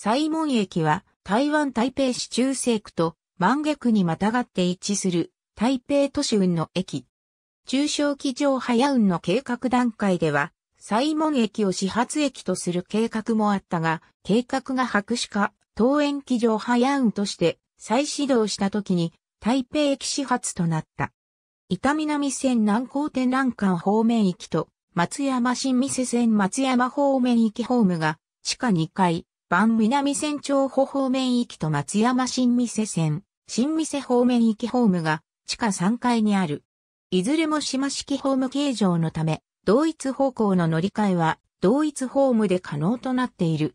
西門駅は台湾台北市中西区と万華区にまたがって一致する台北都市運の駅。中小機場早運の計画段階では、西門駅を始発駅とする計画もあったが、計画が白紙化、桃園機場早運として再始動した時に台北駅始発となった。板南線南高天覧館方面行きと松山新店線松山方面行きホームが地下2階、番南線長保方面行きと松山新店線、新店方面行きホームが地下3階にある。いずれも島式ホーム形状のため、同一方向の乗り換えは同一ホームで可能となっている。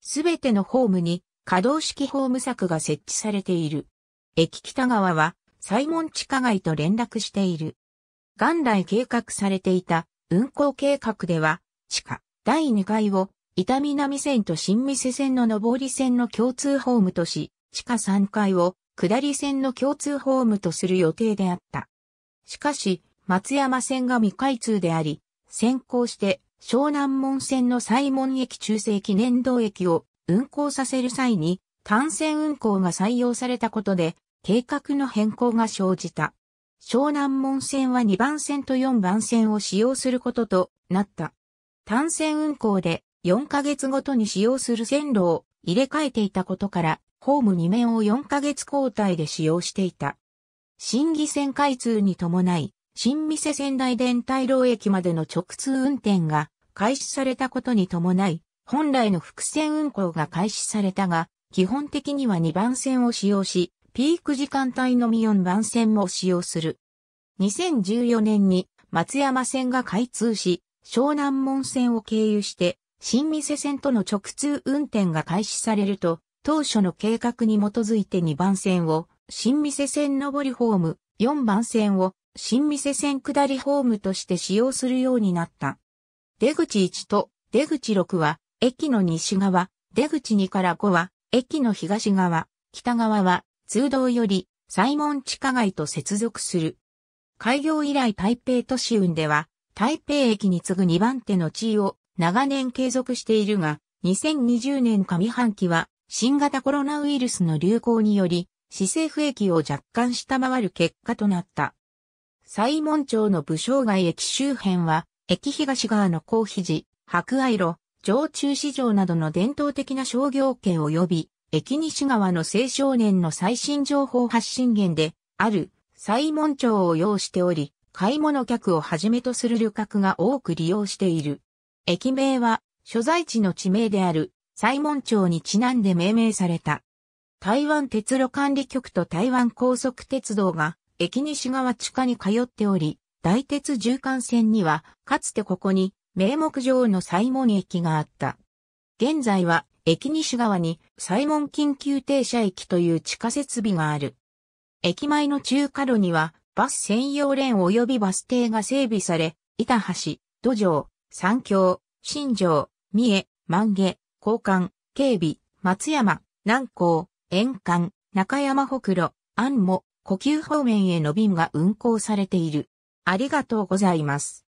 すべてのホームに可動式ホーム柵が設置されている。駅北側は、西門地下街と連絡している。元来計画されていた運行計画では、地下第2階を伊丹南線と新見世線の上り線の共通ホームとし、地下3階を下り線の共通ホームとする予定であった。しかし、松山線が未開通であり、先行して湘南門線の西門駅中世記念堂駅を運行させる際に、単線運行が採用されたことで、計画の変更が生じた。湘南門線は2番線と4番線を使用することとなった。単線運行で4ヶ月ごとに使用する線路を入れ替えていたことから、ホーム2面を4ヶ月交代で使用していた。新義線開通に伴い、新見世仙台伝体路駅までの直通運転が開始されたことに伴い、本来の伏線運行が開始されたが、基本的には2番線を使用し、ピーク時間帯のみ4番線も使用する。2014年に松山線が開通し、湘南門線を経由して新見世線との直通運転が開始されると、当初の計画に基づいて2番線を、新見世線上りホーム、4番線を、新見世線下りホームとして使用するようになった。出口1と出口6は、駅の西側、出口2から5は、駅の東側、北側は、通道より、西門地下街と接続する。開業以来台北都市運では、台北駅に次ぐ2番手の地位を長年継続しているが、2020年上半期は新型コロナウイルスの流行により、市政府益を若干下回る結果となった。西門町の武将街駅周辺は、駅東側の高肘、寺、博愛路、常駐市場などの伝統的な商業圏及び、駅西側の青少年の最新情報発信源で、ある、西門町を要しており、買い物客をはじめとする旅客が多く利用している。駅名は、所在地の地名である、西門町にちなんで命名された。台湾鉄路管理局と台湾高速鉄道が、駅西側地下に通っており、大鉄縦貫線には、かつてここに、名目上の西門駅があった。現在は、駅西側に、西門緊急停車駅という地下設備がある。駅前の中華路には、バス専用レーン及びバス停が整備され、板橋、土壌、三峡、新城、三重、万華、交換、警備、松山、南港、沿岸、中山北路、安も、呼吸方面への便が運行されている。ありがとうございます。